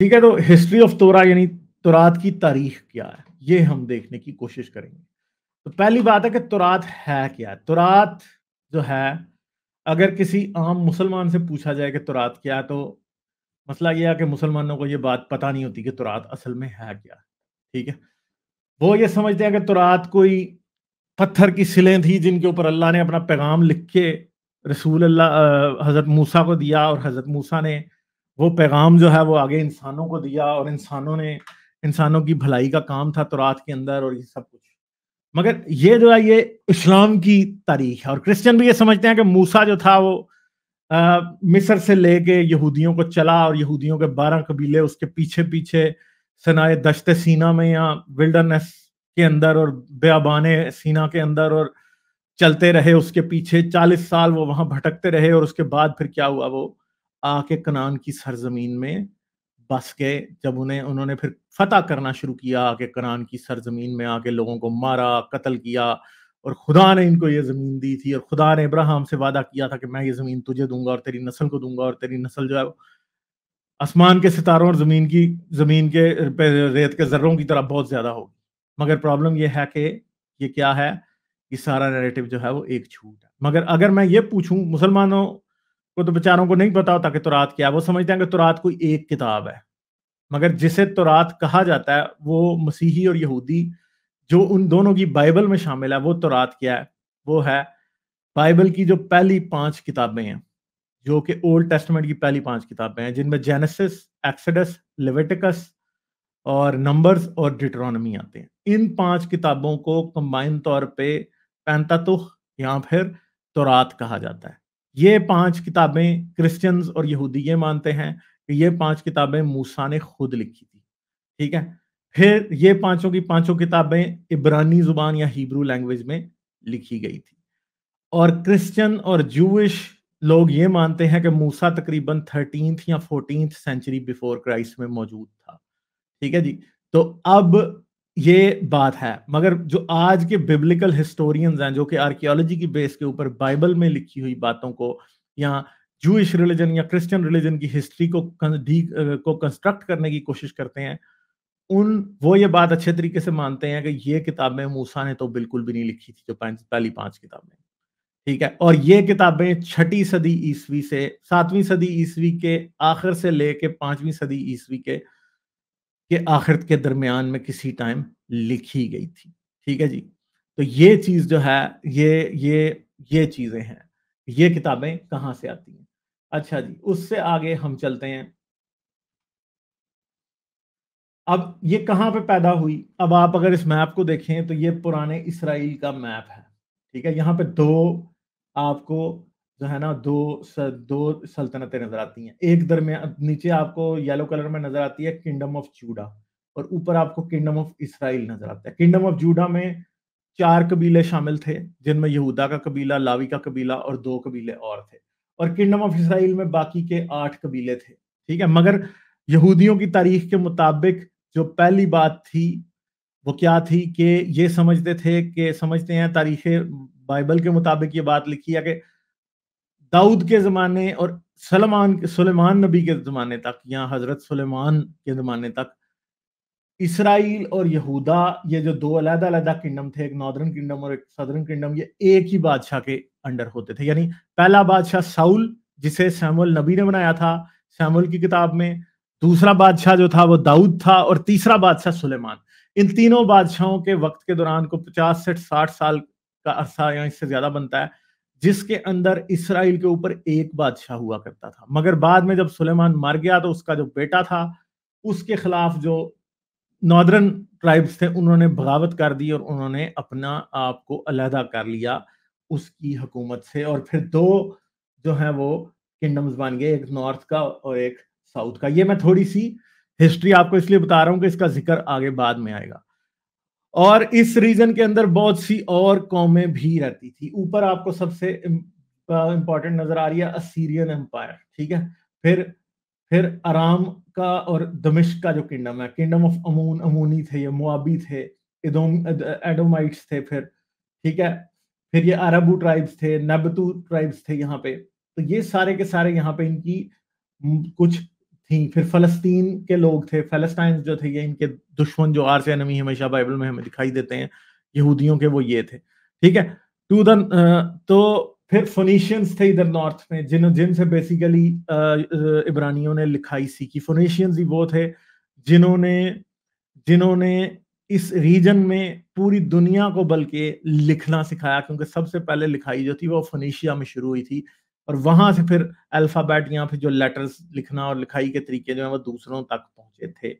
ठीक है तो हिस्ट्री ऑफ तोरा यानी तुरात की तारीख क्या है ये हम देखने की कोशिश करेंगे तो पहली बात है कि तुरात है क्या तुरात जो है अगर किसी आम मुसलमान से पूछा जाए कि तुरात क्या है तो मसला यह है कि मुसलमानों को ये बात पता नहीं होती कि तुरात असल में है क्या ठीक है वो ये समझते हैं कि तुरात कोई पत्थर की सिलें थी जिनके ऊपर अल्लाह ने अपना पैगाम लिख के रसूल अल्लाह हज़रत मूसा को दिया और हज़रत मूसा ने वो पैगाम जो है वो आगे इंसानों को दिया और इंसानों ने इंसानों की भलाई का काम था तो के अंदर और ये सब कुछ मगर ये जो है ये इस्लाम की तारीख है और क्रिश्चियन भी ये समझते हैं कि मूसा जो था वो आ, मिस्र से लेके यहूदियों को चला और यहूदियों के बारह कबीले उसके पीछे पीछे सनाए दश्त सीना में या विल्डरनेस के अंदर और बेबान सीना के अंदर और चलते रहे उसके पीछे चालीस साल वो वहां भटकते रहे और उसके बाद फिर क्या हुआ वो आके कनान की सरजमीन में बस गए जब उन्हें उन्होंने फिर फतह करना शुरू किया आके कनान की सरजमीन में आके लोगों को मारा कत्ल किया और खुदा ने इनको ये ज़मीन दी थी और खुदा ने इब्राहिम से वादा किया था कि मैं ये ज़मीन तुझे दूंगा और तेरी नस्ल को दूंगा और तेरी नस्ल जो है आसमान के सितारों और ज़मीन की ज़मीन के रेत के जर्रों की तरह बहुत ज़्यादा होगी मगर प्रॉब्लम यह है कि ये क्या है कि सारा नैरेटिव जो है वो एक छूट है मगर अगर मैं ये पूछूं मुसलमानों को तो बेचारों को नहीं पता होता कि तुरात क्या है वो समझते हैं कि तुरात कोई एक किताब है मगर जिसे तुरात कहा जाता है वो मसीही और यहूदी जो उन दोनों की बाइबल में शामिल है वो तुरात क्या है वो है बाइबल की जो पहली पांच किताबें हैं जो कि ओल्ड टेस्टमेंट की पहली पांच किताबें हैं जिनमें जेनेसिस एक्सडस लेवेटिकस और नंबर्स और डिट्रोनमी आते हैं इन पांच किताबों को कंबाइन तौर पे पैंतातुख या फिर तुरात कहा जाता है ये पांच किताबें क्रिश्चियंस और यहूदी ये मानते हैं कि ये पांच किताबें मूसा ने खुद लिखी थी ठीक है फिर ये पांचों की पांचों किताबें इब्रानी जुबान या हिब्रू लैंग्वेज में लिखी गई थी और क्रिश्चियन और जूश लोग ये मानते हैं कि मूसा तकरीबन थर्टीन या फोर्टीन सेंचुरी बिफोर क्राइस्ट में मौजूद था ठीक है जी तो अब ये बात है मगर जो आज के बिब्लिकल हिस्टोरियंस हैं जो कि आर्कियोलॉजी की बेस के ऊपर बाइबल में लिखी हुई बातों को या जूश रिलीजन या क्रिश्चियन रिलीजन की हिस्ट्री को को कंस्ट्रक्ट करने की कोशिश करते हैं उन वो ये बात अच्छे तरीके से मानते हैं कि ये किताबें मूसा ने तो बिल्कुल भी नहीं लिखी थी जो पहली पांच किताबें ठीक है और ये किताबें छठी सदी ईस्वी से सातवीं सदी ईस्वी के आखिर से लेके पांचवीं सदी ईस्वी के के आखिरत के दरमियान में किसी टाइम लिखी गई थी ठीक है जी तो ये चीज़ जो है ये ये ये चीज़ें हैं ये किताबें कहाँ से आती हैं अच्छा जी उससे आगे हम चलते हैं अब ये कहाँ पे पैदा हुई अब आप अगर इस मैप को देखें तो ये पुराने इसराइल का मैप है ठीक है यहाँ पे दो आपको जो है ना दो स, दो सल्तनतें नजर आती हैं एक दरमियान नीचे आपको येलो कलर में नजर आती है किंगडम ऑफ जूडा और ऊपर आपको किंगडम ऑफ इसराइल नजर आता है किंगडम ऑफ जूडा में चार कबीले शामिल थे जिनमें यहूदा का कबीला लावी का कबीला और दो कबीले और थे और किंगडम ऑफ इसराइल में बाकी के आठ कबीले थे ठीक है मगर यहूदियों की तारीख के मुताबिक जो पहली बात थी वो क्या थी कि ये समझते थे कि समझते हैं तारीख बाइबल के मुताबिक ये बात लिखी है कि दाऊद के ज़माने और सलमान सुलेमान नबी के ज़माने तक या हज़रत सुलेमान के ज़माने तक इसराइल और यहूदा ये जो दो अलग अलग किंगडम थे एक नॉर्दर्न किंगडम और एक सदर्न किंगडम ये एक ही बादशाह के अंडर होते थे यानी पहला बादशाह साउल जिसे सैमुअल नबी ने बनाया था सैमुअल की किताब में दूसरा बादशाह जो था वो दाऊद था और तीसरा बादशाह सुलेमान इन तीनों बादशाहों के वक्त के दौरान को पचास से साठ साल का अरसा या इससे ज्यादा बनता है जिसके अंदर इसराइल के ऊपर एक बादशाह हुआ करता था मगर बाद में जब सुलेमान मर गया तो उसका जो बेटा था उसके खिलाफ जो नॉर्दर्न ट्राइब्स थे उन्होंने बगावत कर दी और उन्होंने अपना आप को अलहदा कर लिया उसकी हुकूमत से और फिर दो जो है वो किंगडम्स बन गए एक नॉर्थ का और एक साउथ का ये मैं थोड़ी सी हिस्ट्री आपको इसलिए बता रहा हूँ कि इसका जिक्र आगे बाद में आएगा और इस रीजन के अंदर बहुत सी और कौमें भी रहती थी ऊपर आपको सबसे इंपॉर्टेंट नजर आ रही है असीरियन एम्पायर ठीक है फिर फिर आराम का और दमिश्क का जो किंगडम है किंगडम ऑफ अमून अमूनी थे ये मुआबी थे एडोमाइट्स थे फिर ठीक है फिर ये अरबू ट्राइब्स थे नबतू ट्राइब्स थे यहाँ पे तो ये सारे के सारे यहाँ पे इनकी कुछ थी फिर फलस्तीन के लोग थे फलस्टाइन जो थे ये इनके दुश्मन जो आर से नमी हमेशा बाइबल में हमें दिखाई देते हैं यहूदियों के वो ये थे ठीक है टू द uh, तो फिर फोनीशियंस थे इधर नॉर्थ में जिन जिनसे बेसिकली uh, uh, इब्रानियों ने लिखाई सीखी फोनीशियंस ही वो थे जिन्होंने जिन्होंने इस रीजन में पूरी दुनिया को बल्कि लिखना सिखाया क्योंकि सबसे पहले लिखाई जो थी वो फोनीशिया में शुरू हुई थी और वहां से फिर अल्फाबेट या फिर जो लेटर्स लिखना और लिखाई के तरीके जो है वो दूसरों तक पहुंचे थे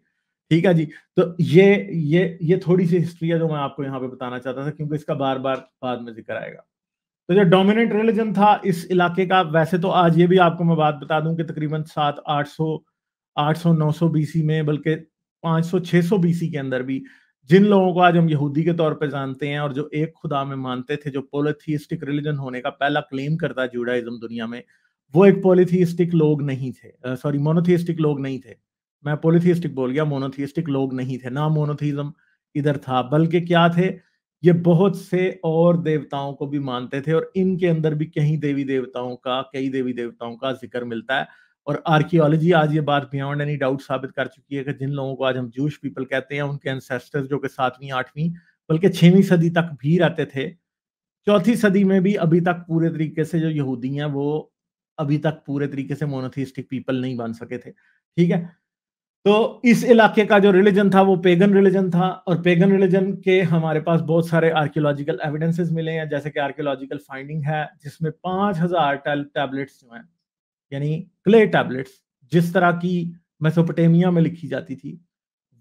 ठीक है जी तो ये ये ये थोड़ी सी हिस्ट्री है जो मैं आपको यहाँ पे बताना चाहता था क्योंकि इसका बार बार बाद में जिक्र आएगा तो जो डोमिनेंट रिलीजन था इस इलाके का वैसे तो आज ये भी आपको मैं बात बता दूं कि तकरीबन सात आठ सौ आठ सौ नौ सौ बीसी में बल्कि पाँच सौ छः सौ बीसी के अंदर भी जिन लोगों को आज हम यहूदी के तौर पर जानते हैं और जो एक खुदा में मानते थे जो पोलिथिस्टिक रिलीजन होने का पहला क्लेम करता जूडाइज्म दुनिया में वो एक पोलिथिस्टिक लोग नहीं थे सॉरी मोनोथिस्टिक लोग नहीं थे मैं पोलिथिस्टिक बोल गया मोनोथीस्टिक लोग नहीं थे ना मोनोथिज्म इधर था बल्कि क्या थे ये बहुत से और देवताओं को भी मानते थे और इनके अंदर भी कई देवी देवताओं का कई देवी देवताओं का जिक्र मिलता है और आर्कियोलॉजी आज ये बात बियॉन्ड एनी डाउट साबित कर चुकी है कि जिन लोगों को आज हम जूश पीपल कहते हैं उनके एंसेस्टर्स जो कि सातवीं आठवीं बल्कि छवीं सदी तक भी रहते थे चौथी सदी में भी अभी तक पूरे तरीके से जो यहूदी हैं वो अभी तक पूरे तरीके से मोनोथिस्टिक पीपल नहीं बन सके थे ठीक है तो इस इलाके का जो रिलीजन था वो पेगन रिलीजन था और पेगन रिलीजन के हमारे पास बहुत सारे आर्कियोलॉजिकल एविडेंसेस मिले हैं जैसे कि आर्कियोलॉजिकल फाइंडिंग है जिसमें पांच हजार टैबलेट्स जो हैं यानी क्ले टैबलेट्स जिस तरह की मेसोपोटेमिया में लिखी जाती थी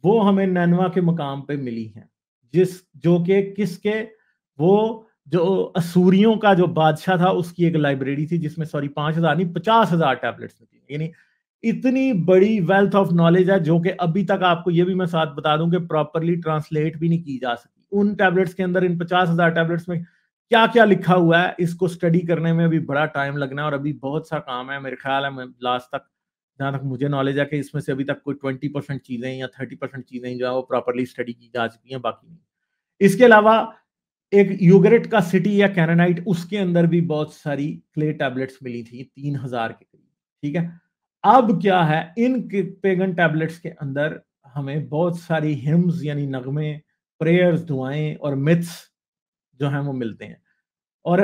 वो हमें नैनवा के मकाम पे मिली हैं जिस जो के किसके वो जो असूरियों का जो बादशाह था उसकी एक लाइब्रेरी थी जिसमें सॉरी पांच हजार नहीं पचास हजार टैबलेट्स थी यानी इतनी बड़ी वेल्थ ऑफ नॉलेज है जो कि अभी तक आपको ये भी मैं साथ बता दूं कि प्रॉपरली ट्रांसलेट भी नहीं की जा सकी उन टैबलेट्स के अंदर इन पचास हजार टैबलेट्स में क्या क्या लिखा हुआ है इसको स्टडी करने में अभी बड़ा टाइम लगना है और अभी बहुत सा काम है मेरे ख्याल है लास्ट तक जहां तक मुझे नॉलेज है कि इसमें से अभी तक कोई ट्वेंटी परसेंट चीज़ें या थर्टी परसेंट चीज़ें जो है वो प्रॉपरली स्टडी की जा चुकी हैं बाकी नहीं इसके अलावा एक यूगरेट का सिटी या कैनानाइट उसके अंदर भी बहुत सारी क्ले टैबलेट्स मिली थी तीन हजार के करीब ठीक है अब क्या है इन पेगन टैबलेट्स के अंदर हमें बहुत सारी हिम्स यानी नगमे प्रेयर्स दुआएं और मिथ्स जो हैं वो मिलते हैं और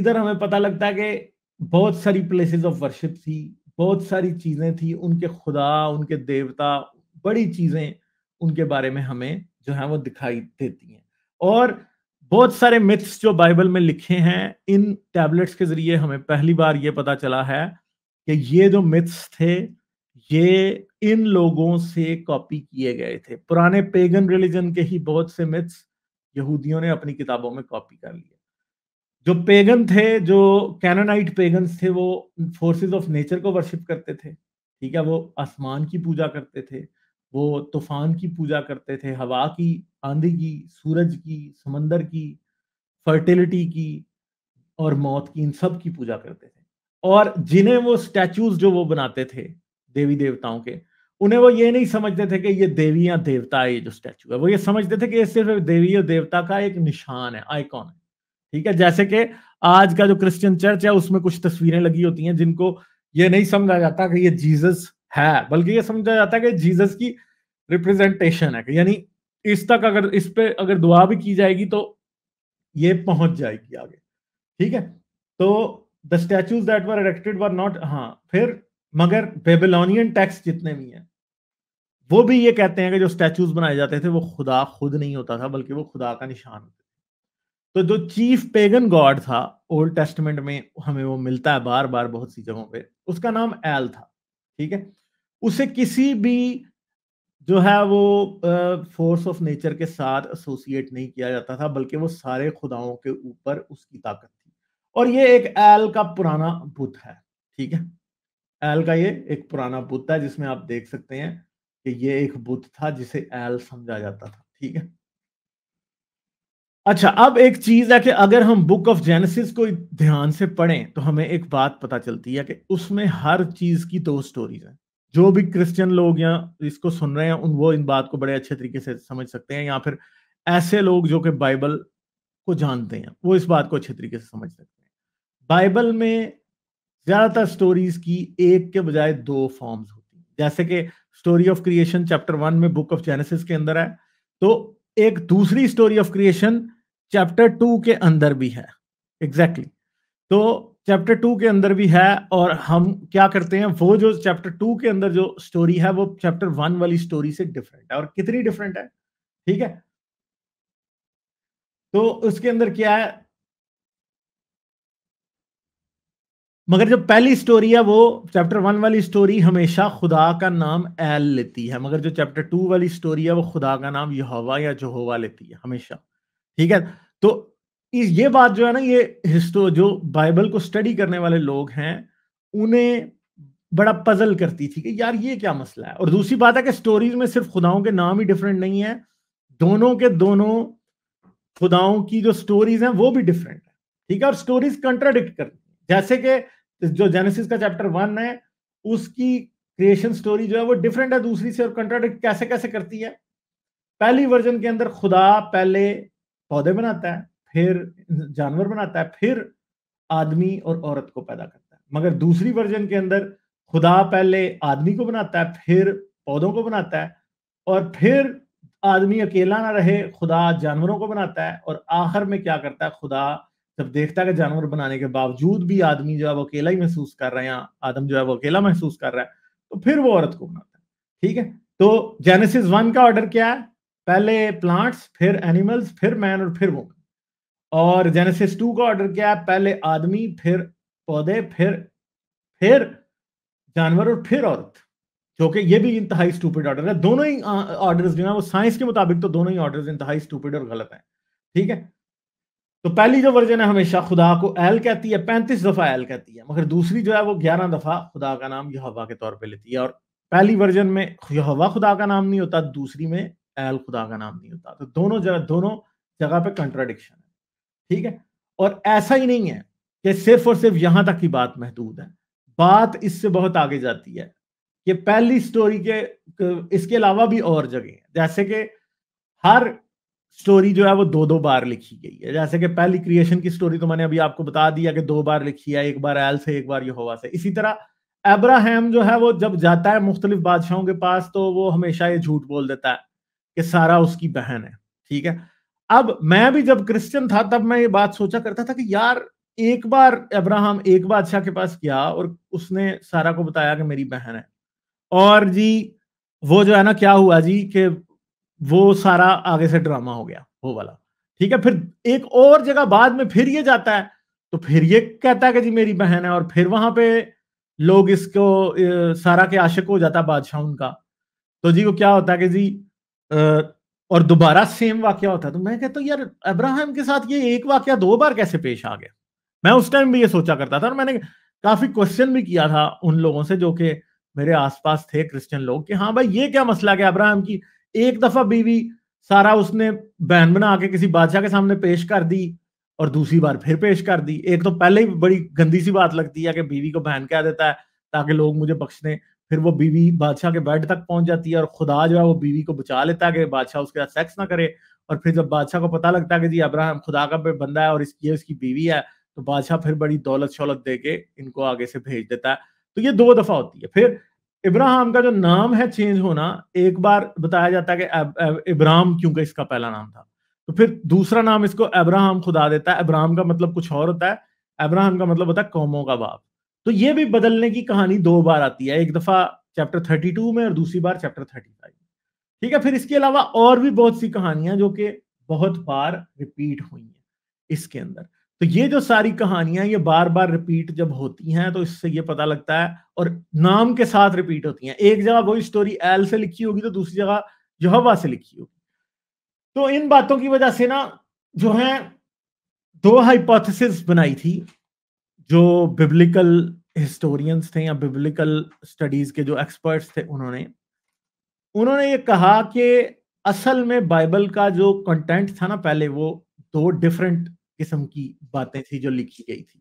इधर हमें पता लगता है कि बहुत सारी प्लेसेस ऑफ वर्शिप थी बहुत सारी चीज़ें थी उनके खुदा उनके देवता बड़ी चीज़ें उनके बारे में हमें जो है वो दिखाई देती हैं और बहुत सारे मिथ्स जो बाइबल में लिखे हैं इन टैबलेट्स के जरिए हमें पहली बार ये पता चला है कि ये जो मिथ्स थे ये इन लोगों से कॉपी किए गए थे पुराने पेगन रिलीजन के ही बहुत से मिथ्स यहूदियों ने अपनी किताबों में कॉपी कर लिया जो पेगन थे जो कैनोनाइट पेगन थे वो फोर्सेस ऑफ नेचर को वर्शिप करते थे ठीक है वो आसमान की पूजा करते थे वो तूफान की पूजा करते थे हवा की आंधी की सूरज की समंदर की फर्टिलिटी की और मौत की इन सब की पूजा करते थे और जिन्हें वो स्टैचूज जो वो बनाते थे देवी देवताओं के उन्हें वो ये नहीं समझते थे कि ये देवी या देवता है ये जो स्टैचू है वो ये समझते थे कि ये सिर्फ देवी और देवता का एक निशान है आइकॉन है ठीक है जैसे कि आज का जो क्रिश्चियन चर्च है उसमें कुछ तस्वीरें लगी होती हैं जिनको ये नहीं समझा जाता कि ये जीसस है बल्कि ये समझा जाता है कि जीसस की रिप्रेजेंटेशन है यानी इस तक अगर इस पे अगर दुआ भी की जाएगी तो ये पहुंच जाएगी आगे ठीक है तो the statues that were erected were not हाँ फिर मगर बेबिलोनियन टैक्स जितने भी हैं वो भी ये कहते हैं कि जो स्टैचूज बनाए जाते थे वो खुदा खुद नहीं होता था बल्कि वो खुदा का निशान होता तो जो चीफ पेगन गॉड था ओल्ड टेस्टमेंट में हमें वो मिलता है बार बार बहुत सी जगहों पे उसका नाम एल था ठीक है उसे किसी भी जो है वो फोर्स ऑफ नेचर के साथ एसोसिएट नहीं किया जाता था बल्कि वो सारे खुदाओं के ऊपर उसकी ताकत थी और ये एक एल का पुराना बुत है ठीक है एल का ये एक पुराना बुत है जिसमें आप देख सकते हैं कि ये एक बुद्ध था जिसे एल समझा जाता था ठीक है अच्छा अब एक चीज है कि अगर हम बुक ऑफ जेनेसिस को ध्यान से पढ़ें तो हमें एक बात पता चलती है कि उसमें हर चीज की दो स्टोरीज हैं जो भी क्रिश्चियन लोग या इसको सुन रहे हैं उन वो इन बात को बड़े अच्छे तरीके से समझ सकते हैं या फिर ऐसे लोग जो कि बाइबल को जानते हैं वो इस बात को अच्छे तरीके से समझ सकते हैं बाइबल में ज्यादातर स्टोरीज की एक के बजाय दो फॉर्म्स होती हैं जैसे कि story of creation chapter one में बुक ऑफ जेनेसिस के अंदर है तो एक दूसरी story of creation chapter two के अंदर भी है एग्जैक्टली exactly. तो चैप्टर टू के अंदर भी है और हम क्या करते हैं वो जो चैप्टर टू के अंदर जो स्टोरी है वो चैप्टर वन वाली स्टोरी से डिफरेंट है और कितनी डिफरेंट है ठीक है तो उसके अंदर क्या है मगर जो पहली स्टोरी है वो चैप्टर वन वाली स्टोरी हमेशा खुदा का नाम एल लेती है मगर जो चैप्टर टू वाली स्टोरी है वो खुदा का नाम यहोवा या जोहोवा लेती है हमेशा ठीक है तो ये बात जो है ना ये हिस्टो जो बाइबल को स्टडी करने वाले लोग हैं उन्हें बड़ा पजल करती थी कि यार ये क्या मसला है और दूसरी बात है कि स्टोरीज में सिर्फ खुदाओं के नाम ही डिफरेंट नहीं है दोनों के दोनों खुदाओं की जो स्टोरीज हैं वो भी डिफरेंट है ठीक है और स्टोरीज कंट्राडिक्ट करती जैसे कि तो जो जेनेसिस का चैप्टर वन है उसकी क्रिएशन स्टोरी जो है वो डिफरेंट है दूसरी से और कंट्राडिक्ट कैसे कैसे करती है पहली वर्जन के अंदर खुदा पहले पौधे बनाता है फिर जानवर बनाता है फिर आदमी और औरत को पैदा करता है मगर दूसरी वर्जन के अंदर खुदा पहले आदमी को बनाता है फिर पौधों को बनाता है और फिर आदमी अकेला ना रहे खुदा जानवरों को बनाता है और आखिर में क्या करता है खुदा जब देखता है जानवर बनाने के बावजूद भी आदमी जो है वो अकेला ही महसूस कर रहा है या आदम जो है वो अकेला महसूस कर रहा है तो फिर वो औरत को बनाता है ठीक है तो जेनेसिस वन का ऑर्डर क्या है पहले प्लांट्स फिर एनिमल्स फिर मैन और फिर वुमन और जेनेसिस टू का ऑर्डर क्या है पहले आदमी फिर पौधे फिर फिर जानवर और फिर औरत जो कि ये भी इंतहाई स्टूपिड ऑर्डर है दोनों ही ऑर्डर जो है वो साइंस के मुताबिक तो दोनों ही ऑर्डर इंतहाई स्टूपिड और गलत है ठीक है तो पहली जो वर्जन है हमेशा खुदा को एल कहती है पैंतीस दफा एल कहती है मगर दूसरी जो है वो ग्यारह दफा खुदा का नाम यहावा के तौर पर लेती है और पहली वर्जन में यहावा खुदा का नाम नहीं होता दूसरी में एल खुदा का नाम नहीं होता तो दोनों जगह दोनों जगह पे कंट्राडिक्शन है ठीक है और ऐसा ही नहीं है कि सिर्फ और सिर्फ यहां तक की बात महदूद है बात इससे बहुत आगे जाती है कि पहली स्टोरी के इसके अलावा भी और जगह है जैसे कि हर स्टोरी जो है वो दो दो बार लिखी गई है जैसे कि पहली क्रिएशन की स्टोरी तो मैंने अभी आपको बता दिया कि दो बार लिखी है एक बार एल से एक बार यहोवा से इसी तरह एब्राहम जो है वो जब जाता है मुख्तलिफ बादशाहों के पास तो वो हमेशा ये झूठ बोल देता है कि सारा उसकी बहन है ठीक है अब मैं भी जब क्रिश्चियन था तब मैं ये बात सोचा करता था कि यार एक बार अब्राहम एक बादशाह के पास गया और उसने सारा को बताया कि मेरी बहन है और जी वो जो है ना क्या हुआ जी कि वो सारा आगे से ड्रामा हो गया वो वाला ठीक है फिर एक और जगह बाद में फिर ये जाता है तो फिर ये कहता है कि जी मेरी बहन है और फिर वहां पे लोग इसको सारा के आशिक हो जाता है बादशाह उनका तो जी वो क्या होता है कि जी और दोबारा सेम वाक्य होता है तो मैं कहता हूँ यार अब्राहम के साथ ये एक वाक्य दो बार कैसे पेश आ गया मैं उस टाइम भी ये सोचा करता था और मैंने काफी क्वेश्चन भी किया था उन लोगों से जो कि मेरे आसपास थे क्रिश्चियन लोग कि हाँ भाई ये क्या मसला क्या अब्राहम की एक दफा बीवी सारा उसने बहन बना के किसी बादशाह के सामने पेश कर दी और दूसरी बार फिर पेश कर दी एक तो पहले ही बड़ी गंदी सी बात लगती है कि बीवी को बहन कह देता है ताकि लोग मुझे बख्श दें फिर वो बीवी बादशाह के बेड तक पहुंच जाती है और खुदा जो है वो बीवी को बचा लेता है कि बादशाह उसके साथ सेक्स ना करे और फिर जब बादशाह को पता लगता है कि जी अब्राहम खुदा का बंदा है और इसकी उसकी बीवी है तो बादशाह फिर बड़ी दौलत शौलत दे के इनको आगे से भेज देता है तो ये दो दफा होती है फिर इब्राहिम का जो नाम है चेंज होना एक बार बताया जाता है कि इब्राहिम क्योंकि इसका पहला नाम था तो फिर दूसरा नाम इसको अब्राहम खुदा देता है अब्राहम का मतलब कुछ और होता है अब्राहम का मतलब होता है कौमों का बाप तो ये भी बदलने की कहानी दो बार आती है एक दफा चैप्टर थर्टी टू में और दूसरी बार चैप्टर थर्टी फाइव ठीक है फिर इसके अलावा और भी बहुत सी कहानियां जो कि बहुत बार रिपीट हुई हैं इसके अंदर तो ये जो सारी कहानियां ये बार बार रिपीट जब होती हैं तो इससे ये पता लगता है और नाम के साथ रिपीट होती हैं एक जगह वही स्टोरी एल से लिखी होगी तो दूसरी जगह जोहवा से लिखी होगी तो इन बातों की वजह से ना जो है दो हाइपोथेसिस बनाई थी जो बिब्लिकल हिस्टोरियंस थे या बिब्लिकल स्टडीज के जो एक्सपर्ट्स थे उन्होंने उन्होंने ये कहा कि असल में बाइबल का जो कंटेंट था ना पहले वो दो डिफरेंट किस्म की बातें थी जो लिखी गई थी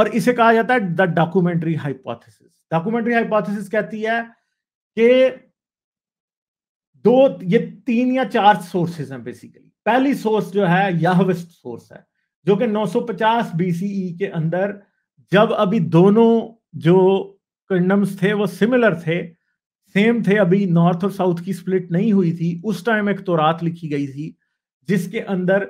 और इसे कहा जाता है the documentary hypothesis documentary hypothesis कहती है कि दो ये तीन या चार सोर्सेज हैं बेसिकली पहली सोर्स जो है यहविस्ट सोर्स है जो कि 950 बीसीई e के अंदर जब अभी दोनों जो किंगडम्स थे वो सिमिलर थे सेम थे अभी नॉर्थ और साउथ की स्प्लिट नहीं हुई थी उस टाइम एक तोरात लिखी गई थी जिसके अंदर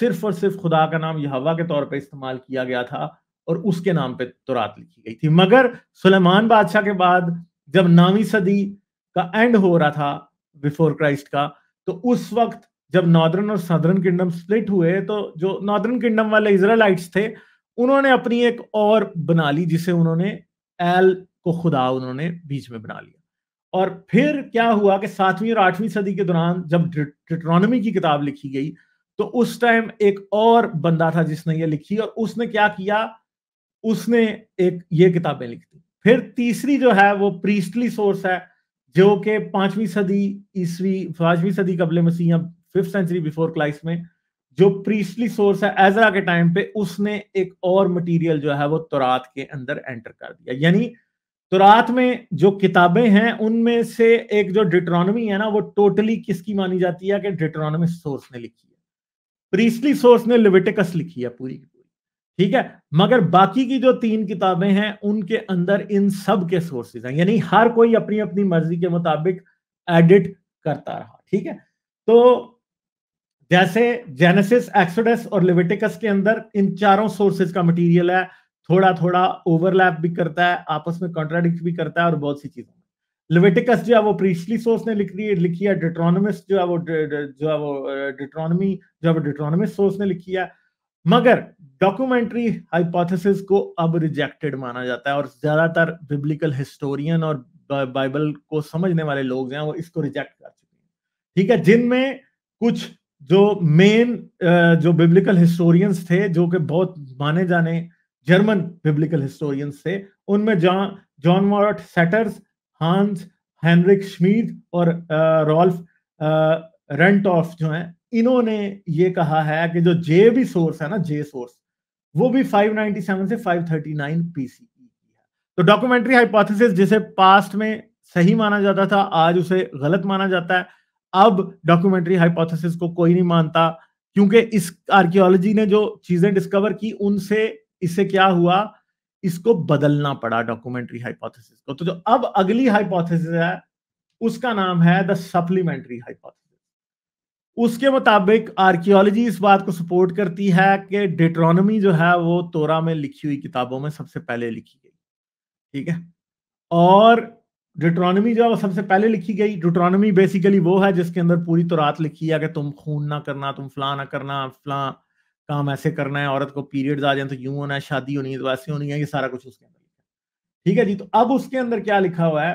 सिर्फ और सिर्फ खुदा का नाम यहवा के तौर पर इस्तेमाल किया गया था और उसके नाम पे तुरात लिखी गई थी मगर सुलेमान बादशाह के बाद जब नौवीं सदी का एंड हो रहा था बिफोर क्राइस्ट का तो उस वक्त जब नॉर्दर्न और सदर्न किंगडम स्प्लिट हुए तो जो नॉर्दर्न किंगडम वाले इसराइलाइट्स थे उन्होंने अपनी एक और बना ली जिसे उन्होंने एल को खुदा उन्होंने बीच में बना लिया और फिर क्या हुआ कि सातवीं और आठवीं सदी के दौरान जब ट्रिट्रॉनमी की किताब लिखी गई तो उस टाइम एक और बंदा था जिसने ये लिखी और उसने क्या किया उसने एक ये किताबें लिख दी फिर तीसरी जो है वो प्रीस्टली सोर्स है जो कि पांचवी सदी ईस्वी पांचवी सदी कबले मसीह या फिफ्थ सेंचुरी बिफोर क्लाइस में जो प्रीस्टली सोर्स है एजरा के टाइम पे उसने एक और मटेरियल जो है वो तुरात के अंदर एंटर कर दिया यानी तुरात में जो किताबें हैं उनमें से एक जो डिट्रोनमी है ना वो टोटली किसकी मानी जाती है कि डिट्रोनमी सोर्स ने लिखी प्रीस्टली सोर्स ने लिविटिकस लिखी है पूरी ठीक है मगर बाकी की जो तीन किताबें हैं उनके अंदर इन सब के सोर्सेज हैं यानी हर कोई अपनी अपनी मर्जी के मुताबिक एडिट करता रहा ठीक है तो जैसे जेनेसिस एक्सोडस और लिविटिकस के अंदर इन चारों सोर्सेज का मटेरियल है थोड़ा थोड़ा ओवरलैप भी करता है आपस में कॉन्ट्राडिक्ट भी करता है और बहुत सी चीजें लिविटिकस जो है वो प्रीस्टली सोर्स ने लिख दी लिखी है डिट्रोनोमिस जो है वो जो है वो डिट्रोनमी जो है वो डिट्रोनोमिस सोर्स ने लिखी है मगर डॉक्यूमेंट्री हाइपोथेसिस को अब रिजेक्टेड माना जाता है और ज्यादातर बिब्लिकल हिस्टोरियन और बाइबल को समझने वाले लोग हैं वो इसको रिजेक्ट कर चुके हैं ठीक है जिनमें कुछ जो मेन जो बिब्लिकल हिस्टोरियंस थे जो कि बहुत माने जाने जर्मन बिब्लिकल हिस्टोरियंस थे उनमें जॉन जॉन मॉरट सेटर्स हांस हेनरिक श्मीद और रॉल्फ रेंट ऑफ जो हैं इन्होंने ये कहा है कि जो जे भी सोर्स है ना जे सोर्स वो भी 597 से 539 पीसी e है तो डॉक्यूमेंट्री हाइपोथेसिस जिसे पास्ट में सही माना जाता था आज उसे गलत माना जाता है अब डॉक्यूमेंट्री हाइपोथेसिस को कोई नहीं मानता क्योंकि इस आर्कियोलॉजी ने जो चीजें डिस्कवर की उनसे इससे क्या हुआ इसको बदलना पड़ा डॉक्यूमेंट्री हाइपोथेसिस को तो जो अब अगली हाइपोथेसिस है उसका नाम है द सप्लीमेंट्री हाइपोथेसिस उसके मुताबिक आर्कियोलॉजी इस बात को सपोर्ट करती है कि डिट्रोनमी जो है वो तोरा में लिखी हुई किताबों में सबसे पहले लिखी गई ठीक है और डिट्रोनमी जो है वो सबसे पहले लिखी गई डिट्रोनमी बेसिकली वो है जिसके अंदर पूरी तो लिखी है कि तुम खून ना करना तुम फला ना करना फला काम ऐसे करना है औरत को पीरियड्स आ जाए तो यूं होना है शादी होनी है तो ऐसे होनी है ये सारा कुछ उसके अंदर लिखा ठीक है जी तो अब उसके अंदर क्या लिखा हुआ है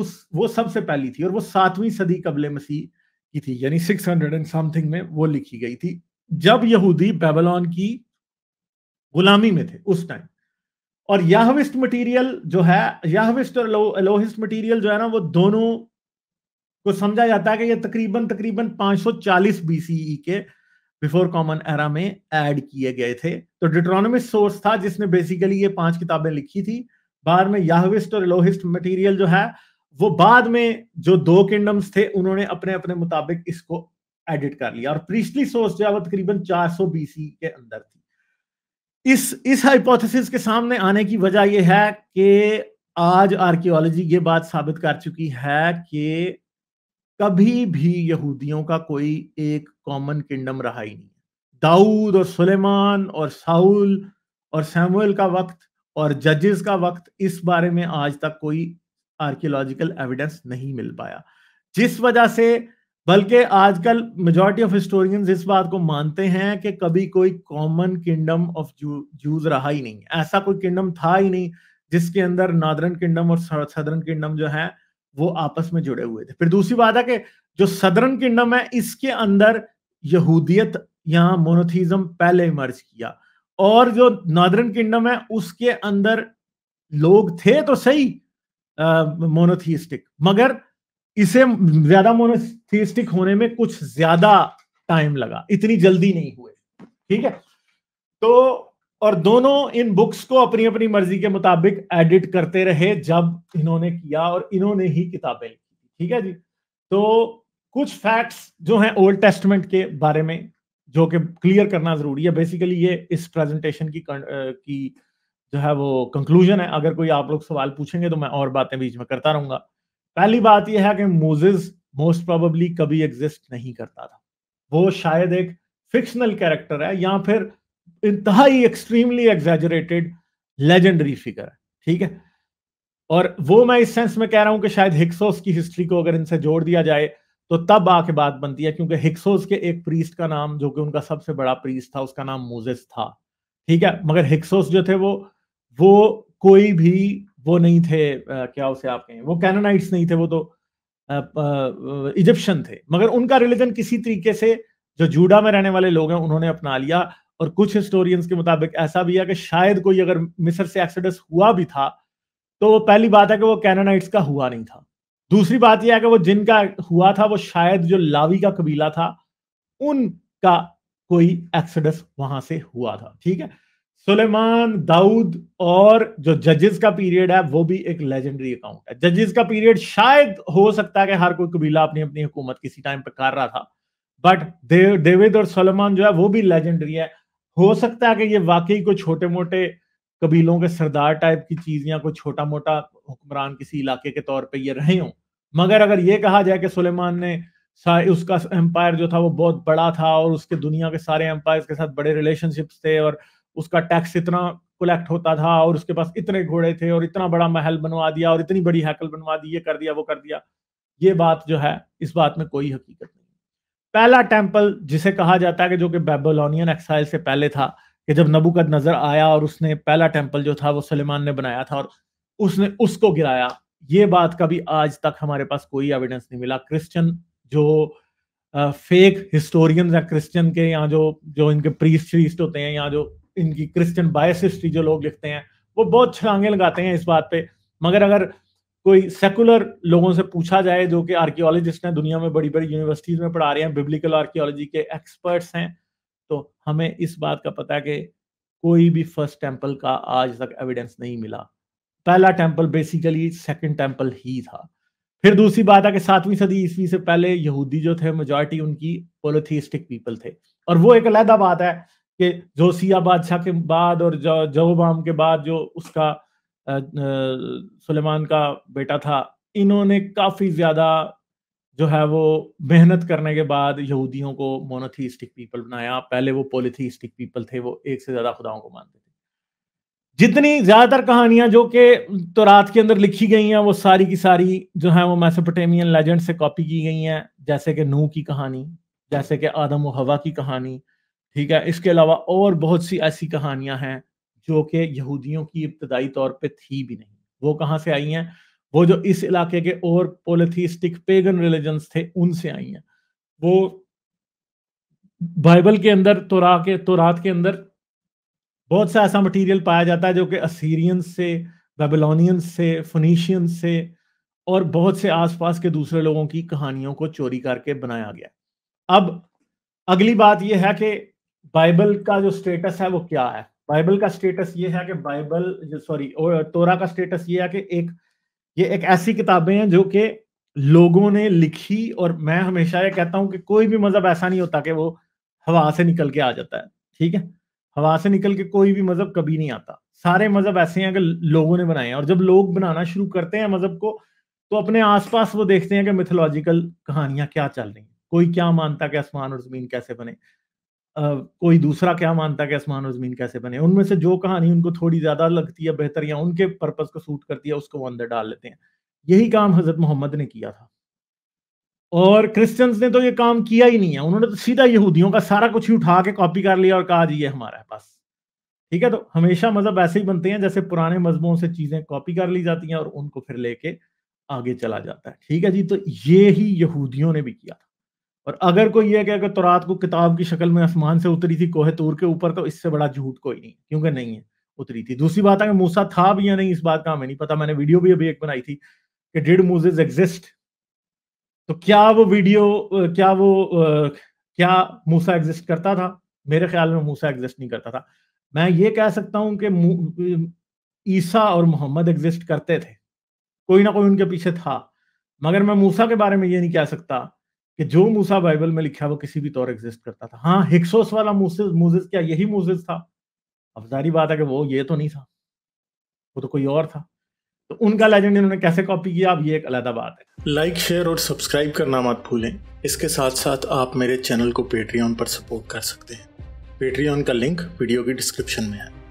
उस वो सबसे पहली थी और वो सातवीं सदी कबले मसीह की थी यानी सिक्स हंड्रेड एंड समथिंग में वो लिखी गई थी जब यहूदी बेबलॉन की गुलामी में थे उस टाइम और याहविस्ट मटेरियल जो है याहविस्ट और लो, लोहिस्ट मटेरियल जो है ना वो दोनों को समझा जाता है कि ये तकरीबन तकरीबन 540 बीसीई e के बिफोर कॉमन एरा में ऐड किए गए थे तो डिट्रोनमिस्ट सोर्स था जिसने बेसिकली ये पांच किताबें लिखी थी बाद में याहविस्ट और लोहिस्ट मटेरियल जो है वो बाद में जो दो किंगडम्स थे उन्होंने अपने अपने मुताबिक इसको एडिट कर लिया और प्रीस्टली सोर्स जो है वो तकरीबन 400 बीसी के अंदर थी इस इस हाइपोथेसिस के सामने आने की वजह यह है कि आज आर्कियोलॉजी ये बात साबित कर चुकी है कि कभी भी यहूदियों का कोई एक कॉमन किंगडम रहा ही नहीं दाऊद और सुलेमान और साउल और सैमुअल का वक्त और जजेस का वक्त इस बारे में आज तक कोई आर्कियोलॉजिकल एविडेंस नहीं मिल पाया जिस वजह से बल्कि आजकल मेजोरिटी ऑफ हिस्टोरियंस इस बात को मानते हैं कि कभी कोई कॉमन किंगडम ऑफ जूज रहा ही नहीं ऐसा कोई किंगडम था ही नहीं जिसके अंदर नादरन किंगडम और सदरन किंगडम जो है वो आपस में जुड़े हुए थे फिर दूसरी बात है कि जो सदरन किंगडम है इसके अंदर यहूदियत या मोनोथीज्म पहले इमर्ज किया और जो नॉर्दर्न किंगडम है उसके अंदर लोग थे तो सही मोनोथीस्टिक मगर इसे ज्यादा मोनोथीस्टिक होने में कुछ ज्यादा टाइम लगा इतनी जल्दी नहीं हुए ठीक है तो और दोनों इन बुक्स को अपनी अपनी मर्जी के मुताबिक एडिट करते रहे जब इन्होंने किया और इन्होंने ही किताबें लिखी ठीक है जी तो कुछ फैक्ट्स जो हैं ओल्ड टेस्टमेंट के बारे में जो कि क्लियर करना जरूरी है बेसिकली ये इस प्रेजेंटेशन की की जो है वो कंक्लूजन है अगर कोई आप लोग सवाल पूछेंगे तो मैं और बातें बीच में करता रहूंगा पहली बात यह है कि मोजेज मोस्ट प्रोबेबली कभी एग्जिस्ट नहीं करता था वो शायद एक फिक्शनल कैरेक्टर है या फिर इंतहाई एक्सट्रीमली एग्जेजरेटेड लेजेंडरी फिगर है ठीक है और वो मैं इस सेंस में कह रहा हूं कि शायद हिक्सोस की हिस्ट्री को अगर इनसे जोड़ दिया जाए तो तब आके बात बनती है क्योंकि हिक्सोस के एक प्रीस्ट का नाम जो कि उनका सबसे बड़ा प्रीस्ट था उसका नाम मोजेस था ठीक है मगर हिक्सोस जो थे वो वो कोई भी वो नहीं थे आ, क्या उसे आप कहें वो कैनोनाइट्स नहीं थे वो तो इजिप्शियन थे मगर उनका रिलीजन किसी तरीके से जो जूडा में रहने वाले लोग हैं उन्होंने अपना लिया और कुछ हिस्टोरियंस के मुताबिक ऐसा भी है कि शायद कोई अगर मिस्र से एक्सोडस हुआ भी था तो वो पहली बात है कि वो कैनानाइट्स का हुआ नहीं था दूसरी बात यह है कि वो जिनका हुआ था वो शायद जो लावी का कबीला था उनका कोई एक्सोडस वहां से हुआ था ठीक है सुलेमान दाऊद और जो जजेस का पीरियड है वो भी एक लेजेंडरी अकाउंट है जजेस का पीरियड शायद हो सकता है कि हर कोई कबीला अपनी अपनी हुकूमत किसी टाइम पर कर रहा था बट देविद और सुलेमान जो है वो भी लेजेंडरी है हो सकता है कि ये वाकई कोई छोटे मोटे कबीलों के सरदार टाइप की चीज या कोई छोटा मोटा हुक्मरान किसी इलाके के तौर पर ये रहे हों मगर अगर ये कहा जाए कि सुलेमान ने उसका एम्पायर जो था वो बहुत बड़ा था और उसके दुनिया के सारे एम्पायर के साथ बड़े रिलेशनशिप्स थे और उसका टैक्स इतना कलेक्ट होता था और उसके पास इतने घोड़े थे और इतना बड़ा महल बनवा दिया और इतनी बड़ी हैकल बनवा दी ये कर दिया वो कर दिया ये बात जो है इस बात में कोई हकीकत नहीं पहला टेम्पल जिसे कहा जाता है कि जो कि बेबोलोनियन एक्साइल से पहले था कि जब नबुकद नजर आया और उसने पहला टेम्पल जो था वो सलेमान ने बनाया था और उसने उसको गिराया ये बात का भी आज तक हमारे पास कोई एविडेंस नहीं मिला क्रिश्चियन जो फेक हिस्टोरियन या क्रिश्चियन के यहाँ जो जो इनके प्रीस्ट श्रीस्ट होते हैं या जो इनकी क्रिश्चियन बायस हिस्ट्री जो लोग लिखते हैं वो बहुत छलांगे लगाते हैं इस बात पे मगर अगर कोई सेकुलर लोगों से पूछा जाए जो कि आर्कियोलॉजिस्ट हैं दुनिया में बड़ी बड़ी यूनिवर्सिटीज में पढ़ा रहे हैं बिब्लिकल आर्कियोलॉजी के एक्सपर्ट्स हैं तो हमें इस बात का पता है कि कोई भी फर्स्ट टेम्पल का आज तक एविडेंस नहीं मिला पहला टेम्पल बेसिकली सेकंड टेम्पल ही था फिर दूसरी बात है कि सातवीं सदी ईस्वी से पहले यहूदी जो थे मेजोरिटी उनकी पोलिथिस्टिक पीपल थे और वो एक अलहदा बात है कि जोसिया बादशाह के बाद और जवबाम के बाद जो उसका सुलेमान का बेटा था इन्होंने काफी ज्यादा जो है वो मेहनत करने के बाद यहूदियों को मोनोथीस्टिक पीपल बनाया पहले वो पोलिथीस्टिक पीपल थे वो एक से ज्यादा खुदाओं को मानते थे जितनी ज्यादातर कहानियां जो कि तो रात के अंदर लिखी गई हैं वो सारी की सारी जो है वो मैसोपोटेमियन लेजेंड से कॉपी की गई हैं जैसे कि नू की कहानी जैसे कि आदम व हवा की कहानी ठीक है इसके अलावा और बहुत सी ऐसी कहानियां हैं जो कि यहूदियों की इब्तदाई तौर पे थी भी नहीं वो कहाँ से आई हैं वो जो इस इलाके के और पोलिथिस्टिक पेगन रिलीजन्स थे उनसे आई हैं वो बाइबल के अंदर तोरा के तोरात के अंदर बहुत सा ऐसा मटेरियल पाया जाता है जो कि असीरियंस से बेबलोनियंस से फनीशियंस से और बहुत से आसपास के दूसरे लोगों की कहानियों को चोरी करके बनाया गया अब अगली बात यह है कि बाइबल का जो स्टेटस है वो क्या है बाइबल का स्टेटस ये है कि बाइबल सॉरी तोरा का स्टेटस ये है कि एक ये एक ऐसी किताबें हैं जो कि लोगों ने लिखी और मैं हमेशा ये कहता हूं कि कोई भी मजहब ऐसा नहीं होता कि वो हवा से निकल के आ जाता है ठीक है हवा से निकल के कोई भी मजहब कभी नहीं आता सारे मजहब ऐसे हैं कि लोगों ने बनाए हैं और जब लोग बनाना शुरू करते हैं मजहब को तो अपने आसपास वो देखते हैं कि मिथोलॉजिकल कहानियां क्या चल रही हैं कोई क्या मानता कि आसमान और जमीन कैसे बने कोई दूसरा क्या मानता कि आसमान और जमीन कैसे बने उनमें से जो कहानी उनको थोड़ी ज्यादा लगती है बेहतर या उनके पर्पज को सूट करती है उसको वो अंदर डाल लेते हैं यही काम हजरत मोहम्मद ने किया था और क्रिश्चियंस ने तो ये काम किया ही नहीं है उन्होंने तो सीधा यहूदियों का सारा कुछ ही उठा के कॉपी कर लिया और कहा जी ये हमारा है बस ठीक है तो हमेशा मजहब ऐसे ही बनते हैं जैसे पुराने मजहबों से चीजें कॉपी कर ली जाती हैं और उनको फिर लेके आगे चला जाता है ठीक है जी तो ये ही यहूदियों ने भी किया था और अगर कोई यह कहे कि रात को किताब की शक्ल में आसमान से उतरी थी कोहे तूर के ऊपर तो इससे बड़ा झूठ कोई नहीं क्योंकि नहीं है उतरी थी दूसरी बात है कि मूसा था भी या नहीं इस बात का हमें नहीं पता मैंने वीडियो भी अभी एक बनाई थी कि डिड मोजेज एग्जिस्ट तो क्या वो वीडियो क्या वो क्या मूसा एग्जिस्ट करता था मेरे ख्याल में मूसा एग्जिस्ट नहीं करता था मैं ये कह सकता हूं कि ईसा और मोहम्मद एग्जिस्ट करते थे कोई ना कोई उनके पीछे था मगर मैं मूसा के बारे में ये नहीं कह सकता कि जो मूसा बाइबल में लिखा वो किसी भी तौर एग्जिस्ट करता था हाँ हिक्सोस वाला मोसेस मोजेस क्या यही मोजेस था अब जारी बात है कि वो ये तो नहीं था वो तो कोई और था तो उनका लेजेंड इन्होंने कैसे कॉपी किया अब ये एक अलग बात है लाइक शेयर और सब्सक्राइब करना मत भूलें इसके साथ साथ आप मेरे चैनल को पेट्रियन पर सपोर्ट कर सकते हैं पेट्रियन का लिंक वीडियो की डिस्क्रिप्शन में है